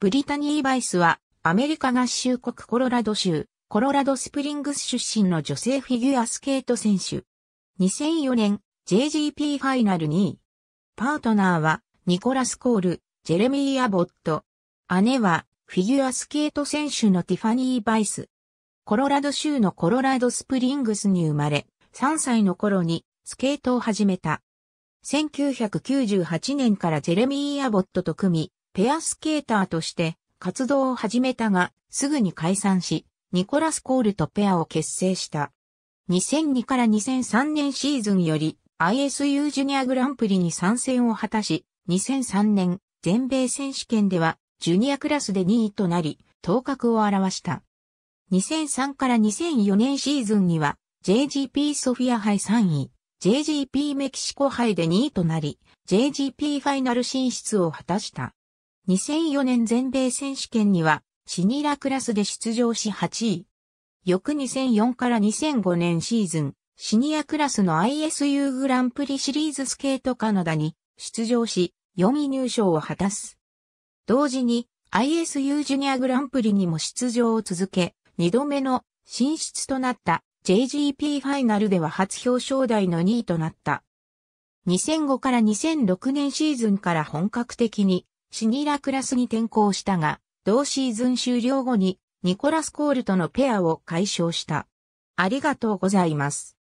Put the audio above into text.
ブリタニー・バイスは、アメリカ合衆国コロラド州、コロラドスプリングス出身の女性フィギュアスケート選手。2004年、JGP ファイナル2位。パートナーは、ニコラス・コール、ジェレミー・アボット。姉は、フィギュアスケート選手のティファニー・バイス。コロラド州のコロラドスプリングスに生まれ、3歳の頃にスケートを始めた。1998年からジェレミー・アボットと組み、ペアスケーターとして活動を始めたが、すぐに解散し、ニコラス・コールとペアを結成した。2002から2003年シーズンより ISU ジュニアグランプリに参戦を果たし、2003年全米選手権ではジュニアクラスで2位となり、頭角を現した。2003から2004年シーズンには JGP ソフィア杯3位、JGP メキシコ杯で2位となり、JGP ファイナル進出を果たした。2004年全米選手権にはシニラクラスで出場し8位。翌2004から2005年シーズン、シニアクラスの ISU グランプリシリーズスケートカナダに出場し4位入賞を果たす。同時に ISU ジュニアグランプリにも出場を続け、2度目の進出となった JGP ファイナルでは初表彰台の2位となった。2005から2006年シーズンから本格的にシニラクラスに転向したが、同シーズン終了後にニコラス・コールとのペアを解消した。ありがとうございます。